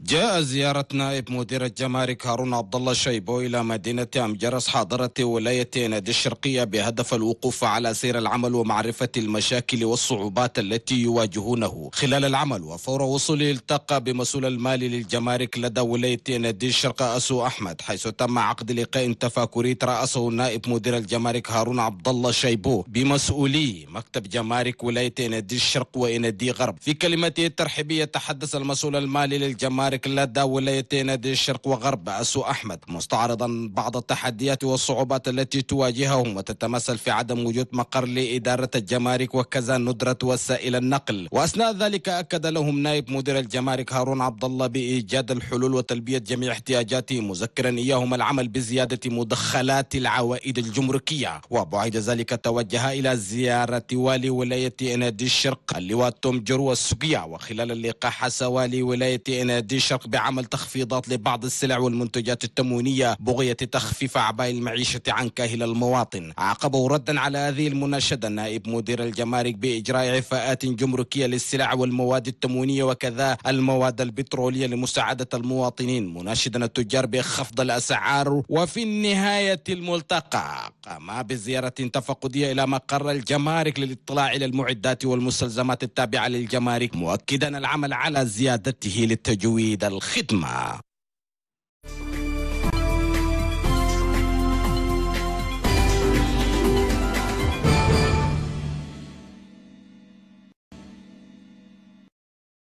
جاء زيارة نائب مدير الجمارك هارون عبد الله شيبو إلى مدينة أمجرس حاضرة ولاية نادي الشرقية بهدف الوقوف على سير العمل ومعرفة المشاكل والصعوبات التي يواجهونه خلال العمل وفور وصوله التقى بمسؤول المال للجمارك لدى ولاية نادي الشرق أسو أحمد حيث تم عقد لقاء تفاكري ترأسه نائب مدير الجمارك هارون عبد الله شيبو بمسؤولي مكتب جمارك ولاية نادي الشرق ونادي غرب في كلمته الترحيبية تحدث المسؤول المالي للجمارك مارك اللادة ولايتين دي الشرق وغرب أسو أحمد مستعرضا بعض التحديات والصعوبات التي تواجههم وتتمثل في عدم وجود مقر لإدارة الجمارك وكذا ندرة وسائل النقل وأثناء ذلك أكد لهم نائب مدير الجمارك هارون عبد الله بإيجاد الحلول وتلبية جميع احتياجاتهم مذكرا إياهم العمل بزيادة مدخلات العوائد الجمركية وبعد ذلك توجه إلى زيارة والي ولاية نادي الشرق اللواء توم جرو السقيا وخلال اللقاء حس والي ولاية نادي الشرق بعمل تخفيضات لبعض السلع والمنتجات التموينية بغية تخفيف أعباء المعيشة عن كاهل المواطن عقبه ردا على هذه المناشدة نائب مدير الجمارك بإجراء عفاءات جمركية للسلع والمواد التموينية وكذا المواد البترولية لمساعدة المواطنين مناشدا التجار بخفض الأسعار وفي النهاية الملتقى قام بزيارة تفقدية إلى مقر الجمارك للاطلاع على المعدات والمستلزمات التابعة للجمارك مؤكدا العمل على زيادته للتجويد جديد الخدمة